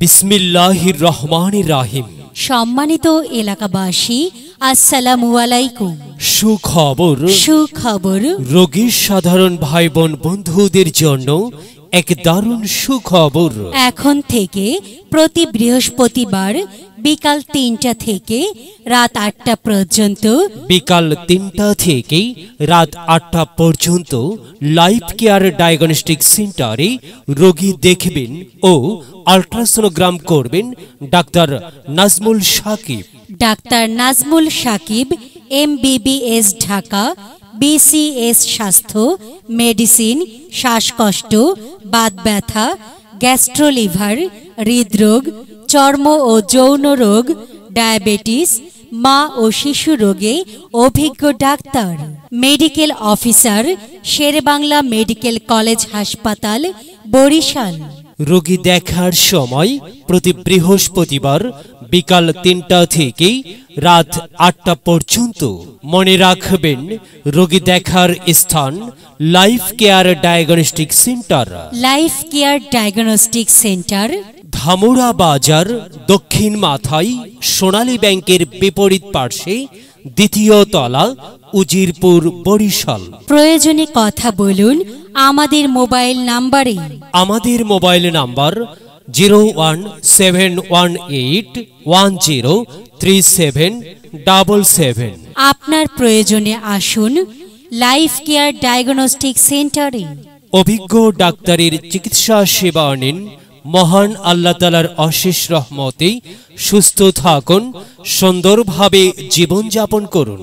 বিসমিল্লাহির রহমান রাহিম সম্মানিত এলাকাবাসী আসসালামু সুখবর সুখবর রোগীর সাধারণ ভাই বোন বন্ধুদের জন্য এক দারুণ সুখবর এখন থেকে প্রতি বৃহস্পতিবার বিকাল তিনটা থেকে রাত আটটা পর্যন্ত বিকাল তিনটা থেকে রাত আটটা পর্যন্ত লাইফ কেয়ার ডায়াগনস্টিক সেন্টারে রোগী দেখবেন ও আলট্রাসোনোগ্রাম করবেন ডাক্তার নাজমুল সাকিব ডাক্তার নাজমুল সাকিব এমবিবিএস ঢাকা বিসিএস স্বাস্থ্য মেডিসিন শ্বাসকষ্ট বাত ব্যথা গ্যাস্ট্রোলিভার হৃদরোগ চর্ম ও যৌন রোগ ডায়াবেটিস মা ও শিশু রোগে অভিজ্ঞ ডাক্তার medical officer Sher-e-Bangla medical college হাসপাতাল বরিশাল রোগী দেখার সময় প্রতি বৃহস্পতিবার বিকাল তিনটা থেকে রাত আটটা পর্যন্ত মনে রাখবেন রোগী দেখার স্থান life care diagnostic centre life care diagnostic centre Dhamura বাজার দক্ষিণ মাথায় সোনালী ব্যাংকের বিপরীত পার্শ্বে দ্বিতীয় তলা উজিরপুর বরিশাল প্রয়োজনে কথা বলুন আমাদের মোবাইল নাম্বারে আমাদের mobile number zero one seven one eight one zero three seven double seven আপনার প্রয়োজনে আসুন লাইফ কেয়ার ডায়াগনস্টিক সেন্টারে অভিজ্ঞ ডাক্তারের চিকিৎসা সেবা নিন মহান আল্লাহ তালার অশেষ রহমতে সুস্থ থাকুন সুন্দরভাবে জীবনযাপন করুন